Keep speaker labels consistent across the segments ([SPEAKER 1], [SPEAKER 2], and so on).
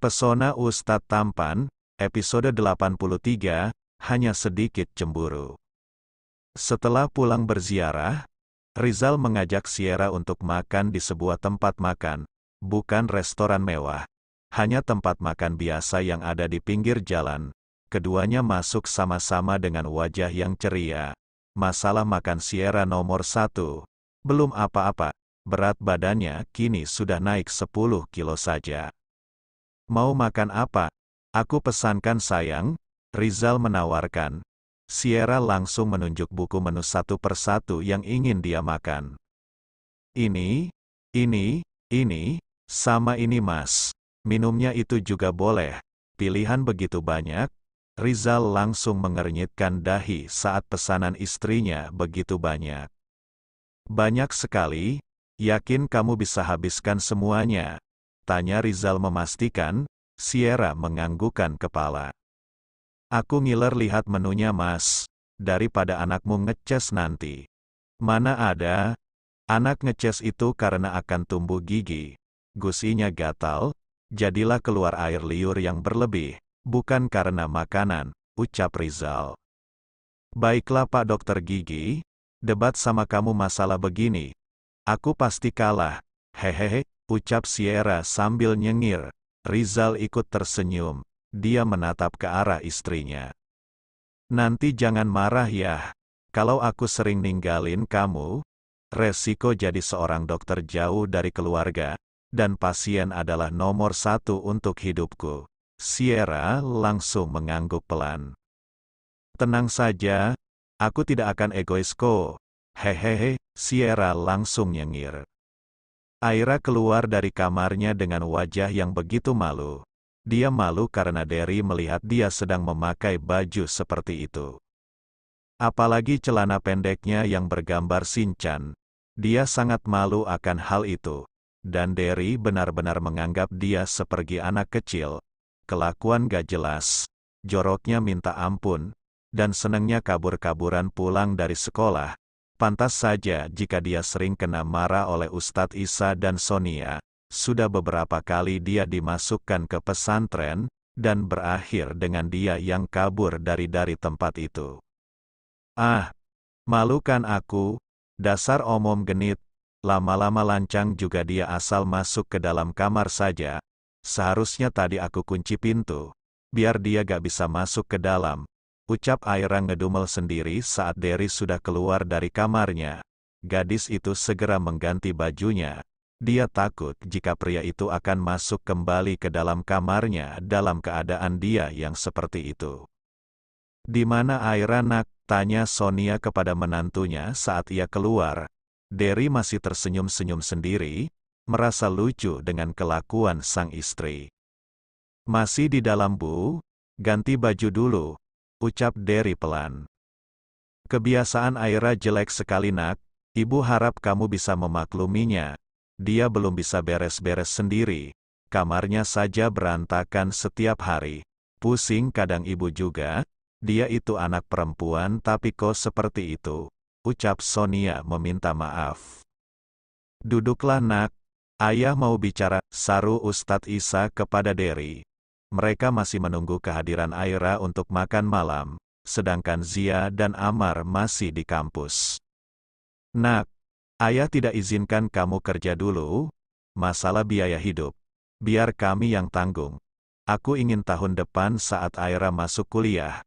[SPEAKER 1] Pesona Ustadz Tampan, episode 83, hanya sedikit cemburu. Setelah pulang berziarah, Rizal mengajak Sierra untuk makan di sebuah tempat makan, bukan restoran mewah, hanya tempat makan biasa yang ada di pinggir jalan. Keduanya masuk sama-sama dengan wajah yang ceria. Masalah makan Sierra nomor satu. Belum apa-apa, berat badannya kini sudah naik 10 kilo saja. Mau makan apa? Aku pesankan sayang, Rizal menawarkan. Sierra langsung menunjuk buku menu satu persatu yang ingin dia makan. Ini, ini, ini, sama ini mas. Minumnya itu juga boleh. Pilihan begitu banyak, Rizal langsung mengernyitkan dahi saat pesanan istrinya begitu banyak. Banyak sekali, yakin kamu bisa habiskan semuanya? Tanya Rizal memastikan, Sierra menganggukkan kepala. Aku ngiler lihat menunya mas, daripada anakmu ngeces nanti. Mana ada, anak ngeces itu karena akan tumbuh gigi, gusinya gatal, jadilah keluar air liur yang berlebih, bukan karena makanan, ucap Rizal. Baiklah Pak Dokter Gigi, debat sama kamu masalah begini. Aku pasti kalah, hehehe, ucap Sierra sambil nyengir. Rizal ikut tersenyum. Dia menatap ke arah istrinya. Nanti jangan marah ya. Kalau aku sering ninggalin kamu, resiko jadi seorang dokter jauh dari keluarga, dan pasien adalah nomor satu untuk hidupku. Sierra langsung mengangguk pelan. Tenang saja, aku tidak akan egois kok. Hehehe, Sierra langsung nyengir. Aira keluar dari kamarnya dengan wajah yang begitu malu. Dia malu karena Derry melihat dia sedang memakai baju seperti itu. Apalagi celana pendeknya yang bergambar sinchan. Dia sangat malu akan hal itu. Dan Derry benar-benar menganggap dia seperti anak kecil. Kelakuan gak jelas. Joroknya minta ampun. Dan senangnya kabur-kaburan pulang dari sekolah. Pantas saja jika dia sering kena marah oleh Ustadz Isa dan Sonia, sudah beberapa kali dia dimasukkan ke pesantren, dan berakhir dengan dia yang kabur dari dari tempat itu. Ah, malukan aku, dasar omom genit, lama-lama lancang juga dia asal masuk ke dalam kamar saja, seharusnya tadi aku kunci pintu, biar dia gak bisa masuk ke dalam, Ucap Aira ngedumel sendiri saat Derry sudah keluar dari kamarnya. Gadis itu segera mengganti bajunya. Dia takut jika pria itu akan masuk kembali ke dalam kamarnya dalam keadaan dia yang seperti itu. Di mana Aira nak? Tanya Sonia kepada menantunya saat ia keluar. Derry masih tersenyum-senyum sendiri, merasa lucu dengan kelakuan sang istri. Masih di dalam bu, ganti baju dulu, ucap Derry pelan. Kebiasaan Aira jelek sekali nak, ibu harap kamu bisa memakluminya. Dia belum bisa beres-beres sendiri, kamarnya saja berantakan setiap hari. Pusing kadang ibu juga, dia itu anak perempuan tapi kok seperti itu. Ucap Sonia meminta maaf. Duduklah nak, ayah mau bicara, saru Ustadz Isa kepada Derry mereka masih menunggu kehadiran Aira untuk makan malam, sedangkan Zia dan Amar masih di kampus. Nak, ayah tidak izinkan kamu kerja dulu, masalah biaya hidup. Biar kami yang tanggung. Aku ingin tahun depan saat Aira masuk kuliah.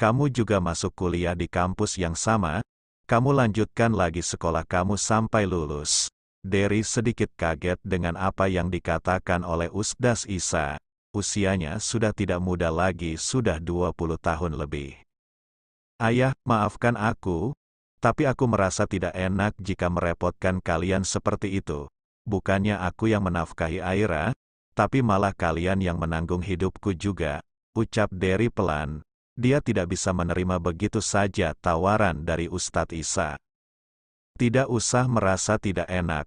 [SPEAKER 1] Kamu juga masuk kuliah di kampus yang sama, kamu lanjutkan lagi sekolah kamu sampai lulus. Derry sedikit kaget dengan apa yang dikatakan oleh Usdas Isa, usianya sudah tidak muda lagi sudah 20 tahun lebih. Ayah, maafkan aku, tapi aku merasa tidak enak jika merepotkan kalian seperti itu. Bukannya aku yang menafkahi Aira, tapi malah kalian yang menanggung hidupku juga, ucap Derry pelan. Dia tidak bisa menerima begitu saja tawaran dari Ustadz Isa. Tidak usah merasa tidak enak.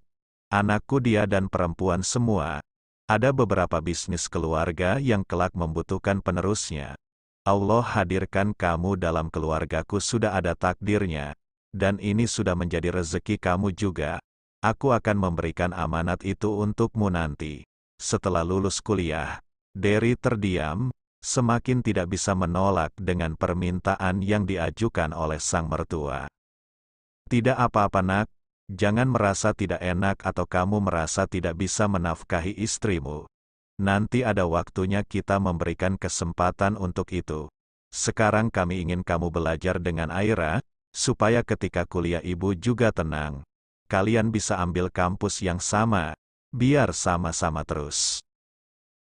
[SPEAKER 1] Anakku dia dan perempuan semua, ada beberapa bisnis keluarga yang kelak membutuhkan penerusnya. Allah hadirkan kamu dalam keluargaku sudah ada takdirnya, dan ini sudah menjadi rezeki kamu juga. Aku akan memberikan amanat itu untukmu nanti. Setelah lulus kuliah, Derry terdiam, semakin tidak bisa menolak dengan permintaan yang diajukan oleh sang mertua. Tidak apa-apa nak, Jangan merasa tidak enak atau kamu merasa tidak bisa menafkahi istrimu. Nanti ada waktunya kita memberikan kesempatan untuk itu. Sekarang kami ingin kamu belajar dengan Aira, ah, supaya ketika kuliah ibu juga tenang. Kalian bisa ambil kampus yang sama, biar sama-sama terus.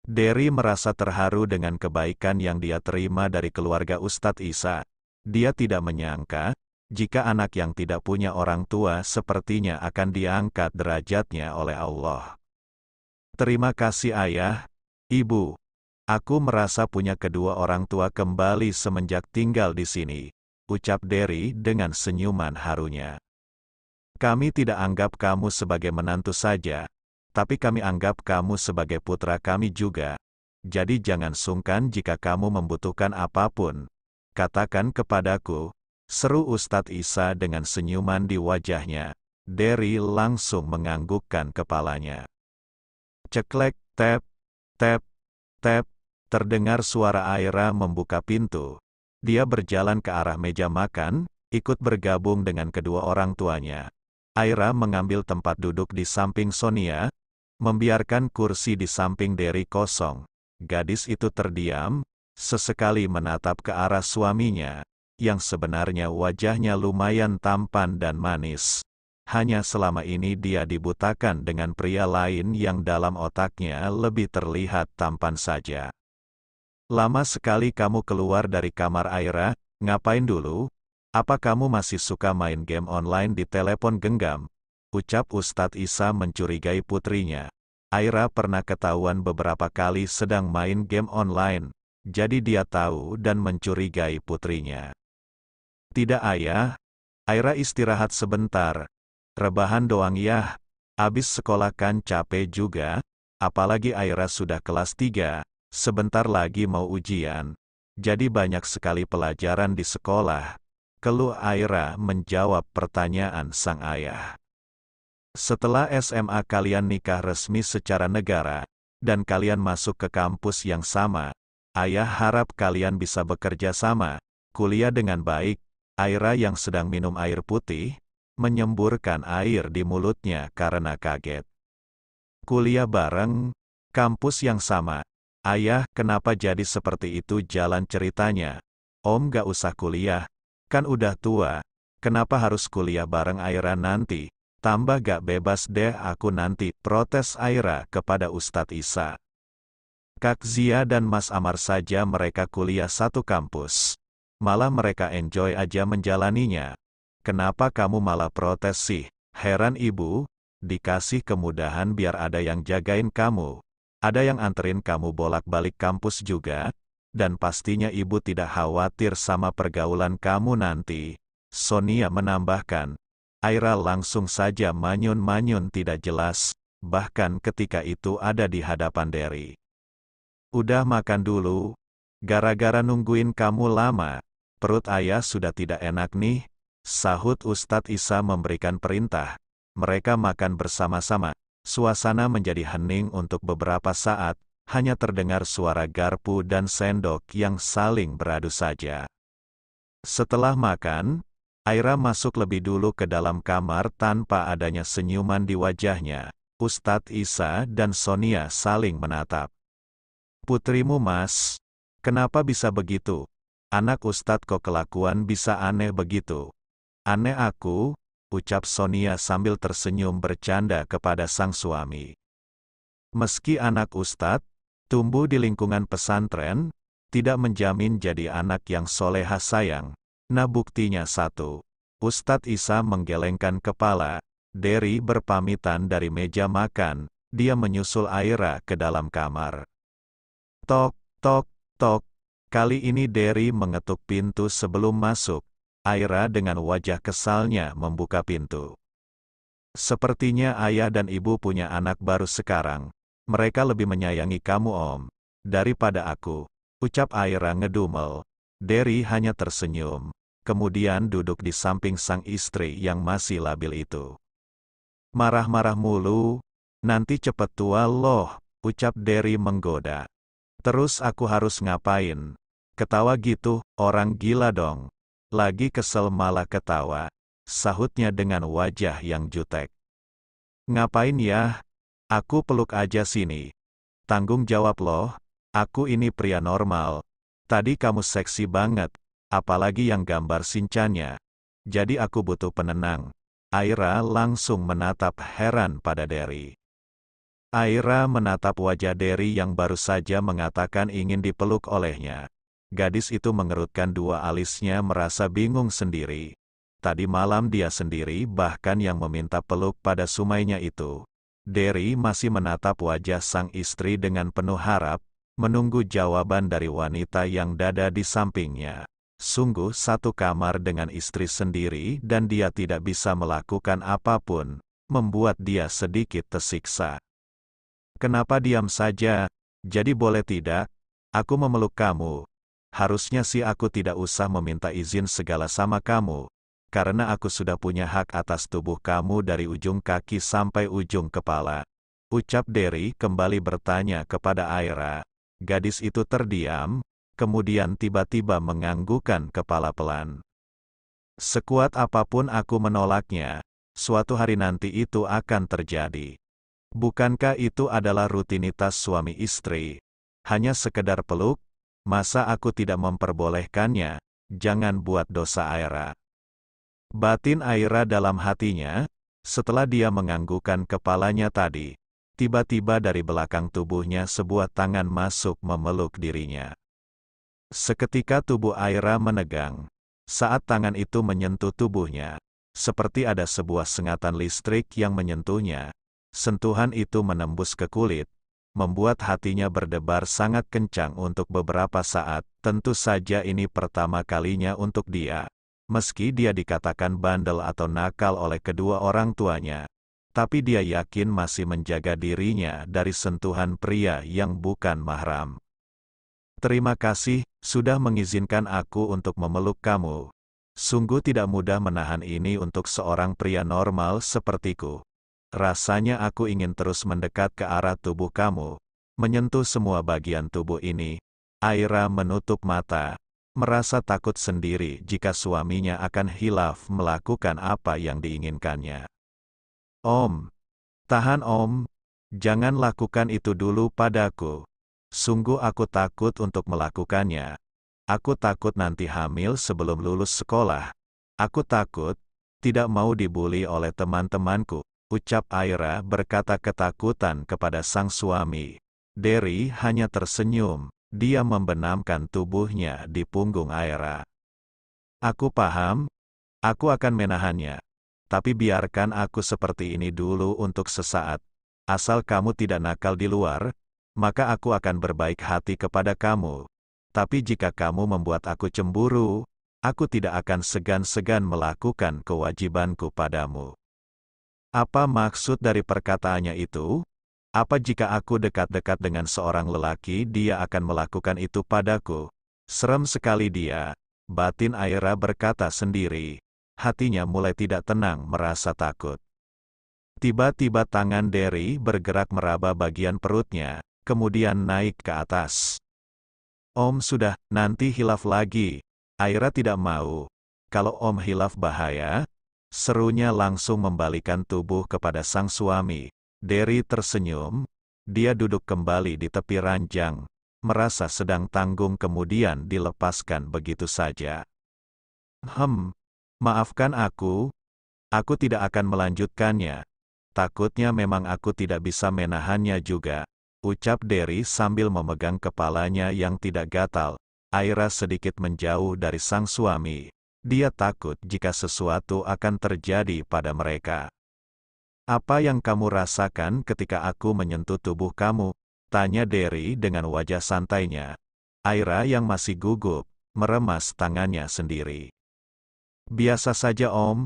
[SPEAKER 1] Derry merasa terharu dengan kebaikan yang dia terima dari keluarga Ustadz Isa. Dia tidak menyangka, jika anak yang tidak punya orang tua sepertinya akan diangkat derajatnya oleh Allah. Terima kasih ayah, ibu. Aku merasa punya kedua orang tua kembali semenjak tinggal di sini, ucap Derry dengan senyuman harunya. Kami tidak anggap kamu sebagai menantu saja, tapi kami anggap kamu sebagai putra kami juga. Jadi jangan sungkan jika kamu membutuhkan apapun. Katakan kepadaku, Seru Ustadz Isa dengan senyuman di wajahnya. Derry langsung menganggukkan kepalanya. Ceklek, tap, tap, tap, terdengar suara Aira membuka pintu. Dia berjalan ke arah meja makan, ikut bergabung dengan kedua orang tuanya. Aira mengambil tempat duduk di samping Sonia, membiarkan kursi di samping Derry kosong. Gadis itu terdiam, sesekali menatap ke arah suaminya yang sebenarnya wajahnya lumayan tampan dan manis. Hanya selama ini dia dibutakan dengan pria lain yang dalam otaknya lebih terlihat tampan saja. Lama sekali kamu keluar dari kamar Aira, ngapain dulu? Apa kamu masih suka main game online di telepon genggam? Ucap Ustadz Isa mencurigai putrinya. Aira pernah ketahuan beberapa kali sedang main game online, jadi dia tahu dan mencurigai putrinya. Tidak ayah, Aira istirahat sebentar. Rebahan doang ya, abis sekolah kan capek juga, apalagi Aira sudah kelas 3, sebentar lagi mau ujian. Jadi banyak sekali pelajaran di sekolah. Keluh Aira menjawab pertanyaan sang ayah. Setelah SMA kalian nikah resmi secara negara, dan kalian masuk ke kampus yang sama, ayah harap kalian bisa bekerja sama, kuliah dengan baik, Aira yang sedang minum air putih, menyemburkan air di mulutnya karena kaget. Kuliah bareng, kampus yang sama. Ayah, kenapa jadi seperti itu jalan ceritanya? Om gak usah kuliah, kan udah tua. Kenapa harus kuliah bareng Aira nanti? Tambah gak bebas deh aku nanti, protes Aira kepada Ustadz Isa. Kak Zia dan Mas Amar saja mereka kuliah satu kampus malah mereka enjoy aja menjalaninya. Kenapa kamu malah protes sih? Heran ibu, dikasih kemudahan biar ada yang jagain kamu. Ada yang anterin kamu bolak-balik kampus juga, dan pastinya ibu tidak khawatir sama pergaulan kamu nanti. Sonia menambahkan, Aira langsung saja manyun-manyun tidak jelas, bahkan ketika itu ada di hadapan Derry. Udah makan dulu, gara-gara nungguin kamu lama, Perut ayah sudah tidak enak nih, sahut Ustadz Isa memberikan perintah. Mereka makan bersama-sama. Suasana menjadi hening untuk beberapa saat, hanya terdengar suara garpu dan sendok yang saling beradu saja. Setelah makan, Aira masuk lebih dulu ke dalam kamar tanpa adanya senyuman di wajahnya. Ustadz Isa dan Sonia saling menatap. Putrimu mas, kenapa bisa begitu? Anak ustad kok kelakuan bisa aneh begitu. Aneh aku, ucap Sonia sambil tersenyum bercanda kepada sang suami. Meski anak ustad tumbuh di lingkungan pesantren, tidak menjamin jadi anak yang soleha sayang. Nah buktinya satu, Ustad Isa menggelengkan kepala, Derry berpamitan dari meja makan, dia menyusul Aira ke dalam kamar. Tok, tok, tok, Kali ini Derry mengetuk pintu sebelum masuk. Aira dengan wajah kesalnya membuka pintu. Sepertinya ayah dan ibu punya anak baru sekarang. Mereka lebih menyayangi kamu om. Daripada aku. Ucap Aira ngedumel. Derry hanya tersenyum. Kemudian duduk di samping sang istri yang masih labil itu. Marah-marah mulu. Nanti cepet tua loh. Ucap Derry menggoda. Terus aku harus ngapain? Ketawa gitu, orang gila dong. Lagi kesel malah ketawa. Sahutnya dengan wajah yang jutek. Ngapain ya? Aku peluk aja sini. Tanggung jawab loh, aku ini pria normal. Tadi kamu seksi banget, apalagi yang gambar sincanya. Jadi aku butuh penenang. Aira langsung menatap heran pada Derry. Aira menatap wajah Derry yang baru saja mengatakan ingin dipeluk olehnya. Gadis itu mengerutkan dua alisnya merasa bingung sendiri. Tadi malam dia sendiri bahkan yang meminta peluk pada sumainya itu. Derry masih menatap wajah sang istri dengan penuh harap, menunggu jawaban dari wanita yang dada di sampingnya. Sungguh satu kamar dengan istri sendiri dan dia tidak bisa melakukan apapun, membuat dia sedikit tersiksa. Kenapa diam saja? Jadi boleh tidak, aku memeluk kamu, harusnya sih aku tidak usah meminta izin segala sama kamu, karena aku sudah punya hak atas tubuh kamu dari ujung kaki sampai ujung kepala. Ucap Derry kembali bertanya kepada Aira. Gadis itu terdiam, kemudian tiba-tiba menganggukkan kepala pelan. Sekuat apapun aku menolaknya, suatu hari nanti itu akan terjadi. Bukankah itu adalah rutinitas suami istri? Hanya sekedar peluk, masa aku tidak memperbolehkannya, jangan buat dosa Aira. Batin Aira dalam hatinya, setelah dia menganggukkan kepalanya tadi, tiba-tiba dari belakang tubuhnya sebuah tangan masuk memeluk dirinya. Seketika tubuh Aira menegang, saat tangan itu menyentuh tubuhnya, seperti ada sebuah sengatan listrik yang menyentuhnya, sentuhan itu menembus ke kulit, membuat hatinya berdebar sangat kencang untuk beberapa saat, tentu saja ini pertama kalinya untuk dia. Meski dia dikatakan bandel atau nakal oleh kedua orang tuanya, tapi dia yakin masih menjaga dirinya dari sentuhan pria yang bukan mahram. Terima kasih, sudah mengizinkan aku untuk memeluk kamu. Sungguh tidak mudah menahan ini untuk seorang pria normal sepertiku. Rasanya aku ingin terus mendekat ke arah tubuh kamu, menyentuh semua bagian tubuh ini. Aira menutup mata, merasa takut sendiri jika suaminya akan hilaf melakukan apa yang diinginkannya. Om, tahan om, jangan lakukan itu dulu padaku. Sungguh aku takut untuk melakukannya. Aku takut nanti hamil sebelum lulus sekolah. Aku takut, tidak mau dibully oleh teman-temanku ucap Aira berkata ketakutan kepada sang suami. Derry hanya tersenyum, dia membenamkan tubuhnya di punggung Aira. Aku paham, aku akan menahannya. Tapi biarkan aku seperti ini dulu untuk sesaat. Asal kamu tidak nakal di luar, maka aku akan berbaik hati kepada kamu. Tapi jika kamu membuat aku cemburu, aku tidak akan segan-segan melakukan kewajibanku padamu. Apa maksud dari perkataannya itu? Apa jika aku dekat-dekat dengan seorang lelaki dia akan melakukan itu padaku? Serem sekali dia. Batin Aira berkata sendiri. Hatinya mulai tidak tenang merasa takut. Tiba-tiba tangan Derry bergerak meraba bagian perutnya, kemudian naik ke atas. Om sudah, nanti hilaf lagi. Aira tidak mau. Kalau Om hilaf bahaya, Serunya langsung membalikan tubuh kepada sang suami. Derry tersenyum. Dia duduk kembali di tepi ranjang, merasa sedang tanggung kemudian dilepaskan begitu saja. Hem, maafkan aku. Aku tidak akan melanjutkannya. Takutnya memang aku tidak bisa menahannya juga. Ucap Derry sambil memegang kepalanya yang tidak gatal. Aira sedikit menjauh dari sang suami. Dia takut jika sesuatu akan terjadi pada mereka. Apa yang kamu rasakan ketika aku menyentuh tubuh kamu? Tanya Derry dengan wajah santainya. Aira yang masih gugup, meremas tangannya sendiri. Biasa saja om,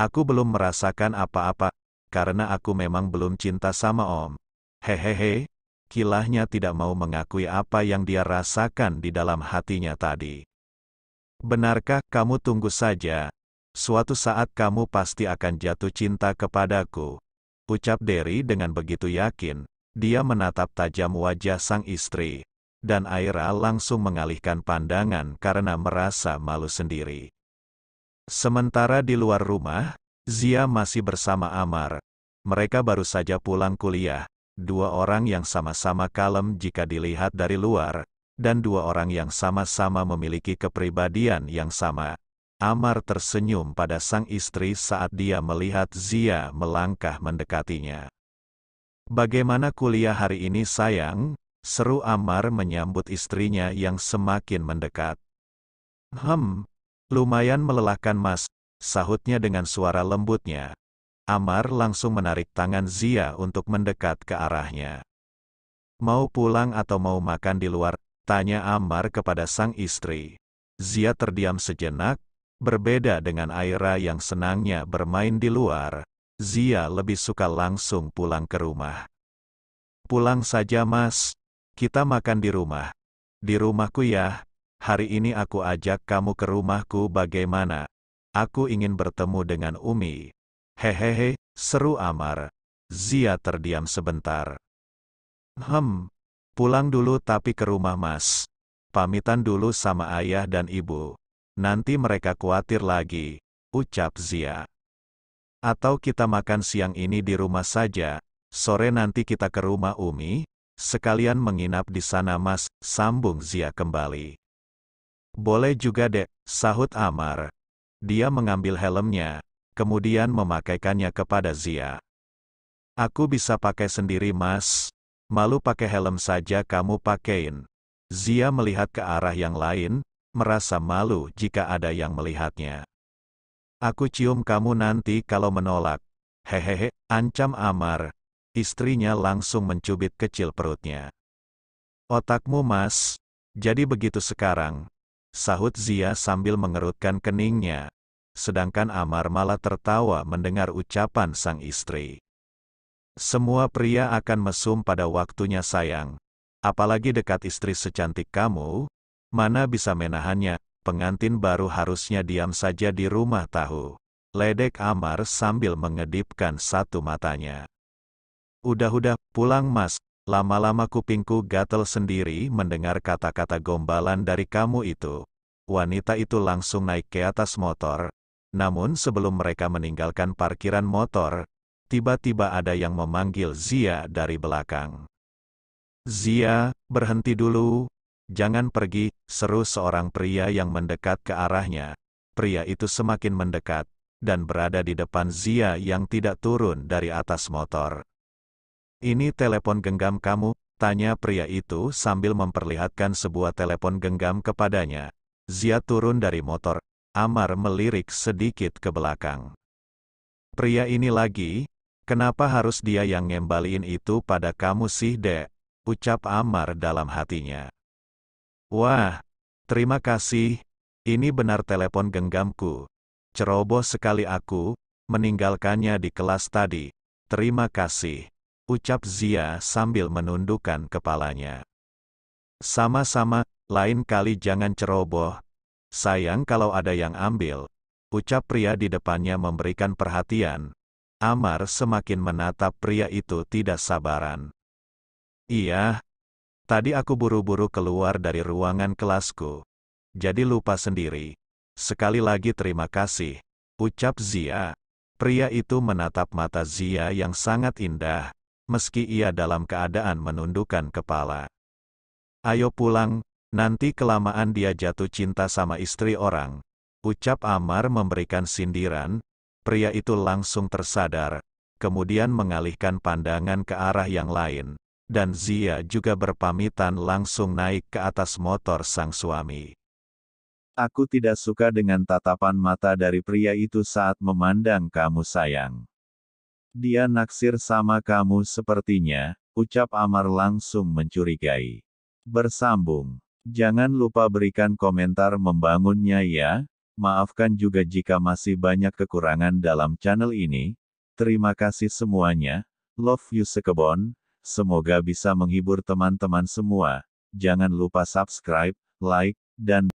[SPEAKER 1] aku belum merasakan apa-apa, karena aku memang belum cinta sama om. Hehehe, kilahnya tidak mau mengakui apa yang dia rasakan di dalam hatinya tadi. Benarkah kamu tunggu saja? Suatu saat kamu pasti akan jatuh cinta kepadaku. Ucap Derry dengan begitu yakin. Dia menatap tajam wajah sang istri. Dan Aira langsung mengalihkan pandangan karena merasa malu sendiri. Sementara di luar rumah, Zia masih bersama Amar. Mereka baru saja pulang kuliah. Dua orang yang sama-sama kalem jika dilihat dari luar, dan dua orang yang sama-sama memiliki kepribadian yang sama. Amar tersenyum pada sang istri saat dia melihat Zia melangkah mendekatinya. Bagaimana kuliah hari ini sayang? Seru Amar menyambut istrinya yang semakin mendekat. Hmm, lumayan melelahkan mas, sahutnya dengan suara lembutnya. Amar langsung menarik tangan Zia untuk mendekat ke arahnya. Mau pulang atau mau makan di luar, Tanya Amar kepada sang istri. Zia terdiam sejenak, berbeda dengan Aira yang senangnya bermain di luar. Zia lebih suka langsung pulang ke rumah. Pulang saja mas, kita makan di rumah. Di rumahku ya, hari ini aku ajak kamu ke rumahku bagaimana? Aku ingin bertemu dengan Umi. Hehehe, seru Amar. Zia terdiam sebentar. Hmm. Pulang dulu tapi ke rumah mas. Pamitan dulu sama ayah dan ibu. Nanti mereka khawatir lagi, ucap Zia. Atau kita makan siang ini di rumah saja, sore nanti kita ke rumah Umi, sekalian menginap di sana mas, sambung Zia kembali. Boleh juga dek, sahut Amar. Dia mengambil helmnya, kemudian memakaikannya kepada Zia. Aku bisa pakai sendiri mas, malu pakai helm saja kamu pakein. Zia melihat ke arah yang lain, merasa malu jika ada yang melihatnya. Aku cium kamu nanti kalau menolak. Hehehe, ancam Amar. Istrinya langsung mencubit kecil perutnya. Otakmu mas, jadi begitu sekarang. Sahut Zia sambil mengerutkan keningnya. Sedangkan Amar malah tertawa mendengar ucapan sang istri. Semua pria akan mesum pada waktunya sayang. Apalagi dekat istri secantik kamu, mana bisa menahannya, pengantin baru harusnya diam saja di rumah tahu. Ledek Amar sambil mengedipkan satu matanya. Udah-udah, pulang mas, lama-lama kupingku gatel sendiri mendengar kata-kata gombalan dari kamu itu. Wanita itu langsung naik ke atas motor, namun sebelum mereka meninggalkan parkiran motor, tiba-tiba ada yang memanggil Zia dari belakang. Zia, berhenti dulu. Jangan pergi, seru seorang pria yang mendekat ke arahnya. Pria itu semakin mendekat, dan berada di depan Zia yang tidak turun dari atas motor. Ini telepon genggam kamu, tanya pria itu sambil memperlihatkan sebuah telepon genggam kepadanya. Zia turun dari motor, Amar melirik sedikit ke belakang. Pria ini lagi, Kenapa harus dia yang ngembaliin itu pada kamu sih, Dek? Ucap Amar dalam hatinya. Wah, terima kasih. Ini benar telepon genggamku. Ceroboh sekali aku, meninggalkannya di kelas tadi. Terima kasih. Ucap Zia sambil menundukkan kepalanya. Sama-sama, lain kali jangan ceroboh. Sayang kalau ada yang ambil. Ucap pria di depannya memberikan perhatian, Amar semakin menatap pria itu tidak sabaran. Iya, tadi aku buru-buru keluar dari ruangan kelasku. Jadi lupa sendiri. Sekali lagi terima kasih, ucap Zia. Pria itu menatap mata Zia yang sangat indah, meski ia dalam keadaan menundukkan kepala. Ayo pulang, nanti kelamaan dia jatuh cinta sama istri orang, ucap Amar memberikan sindiran, pria itu langsung tersadar, kemudian mengalihkan pandangan ke arah yang lain, dan Zia juga berpamitan langsung naik ke atas motor sang suami. Aku tidak suka dengan tatapan mata dari pria itu saat memandang kamu sayang. Dia naksir sama kamu sepertinya, ucap Amar langsung mencurigai. Bersambung. Jangan lupa berikan komentar membangunnya ya, Maafkan juga jika masih banyak kekurangan dalam channel ini. Terima kasih semuanya. Love you sekebon. Semoga bisa menghibur teman-teman semua. Jangan lupa subscribe, like, dan